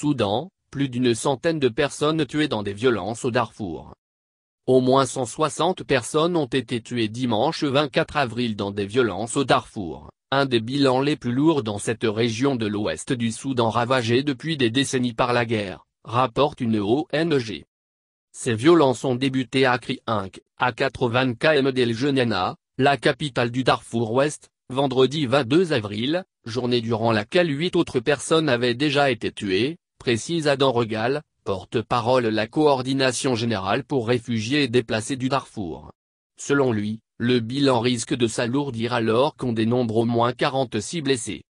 Soudan, plus d'une centaine de personnes tuées dans des violences au Darfour. Au moins 160 personnes ont été tuées dimanche 24 avril dans des violences au Darfour, un des bilans les plus lourds dans cette région de l'ouest du Soudan ravagée depuis des décennies par la guerre, rapporte une ONG. Ces violences ont débuté à Kriink, à 80 km d'El jenena la capitale du Darfour Ouest, vendredi 22 avril, journée durant laquelle huit autres personnes avaient déjà été tuées, précise Adam Regal, porte-parole la coordination générale pour réfugiés et déplacés du Darfour. Selon lui, le bilan risque de s'alourdir alors qu'on dénombre au moins 46 blessés.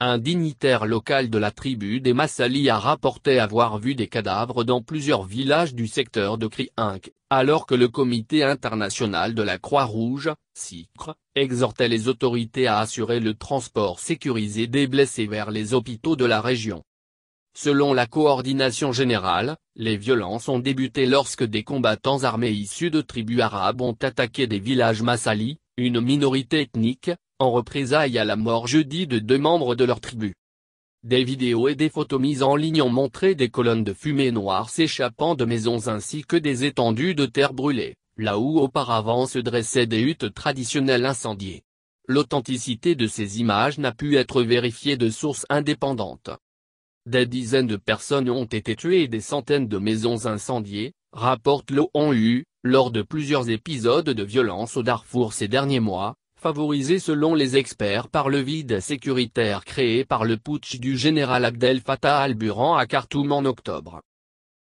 Un dignitaire local de la tribu des Massali a rapporté avoir vu des cadavres dans plusieurs villages du secteur de Kriink, alors que le comité international de la Croix-Rouge, SICRE, exhortait les autorités à assurer le transport sécurisé des blessés vers les hôpitaux de la région. Selon la coordination générale, les violences ont débuté lorsque des combattants armés issus de tribus arabes ont attaqué des villages Massali, une minorité ethnique, en représailles à la mort jeudi de deux membres de leur tribu. Des vidéos et des photos mises en ligne ont montré des colonnes de fumée noire s'échappant de maisons ainsi que des étendues de terre brûlées, là où auparavant se dressaient des huttes traditionnelles incendiées. L'authenticité de ces images n'a pu être vérifiée de sources indépendantes. Des dizaines de personnes ont été tuées et des centaines de maisons incendiées, rapporte l'ONU, lors de plusieurs épisodes de violence au Darfour ces derniers mois, favorisés selon les experts par le vide sécuritaire créé par le putsch du général Abdel Fattah al-Burhan à Khartoum en octobre.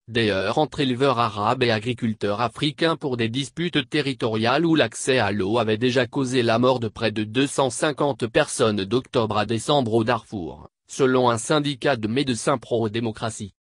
D'ailleurs entre éleveurs arabes et agriculteurs africains pour des disputes territoriales où l'accès à l'eau avait déjà causé la mort de près de 250 personnes d'octobre à décembre au Darfour selon un syndicat de médecins pro-démocratie.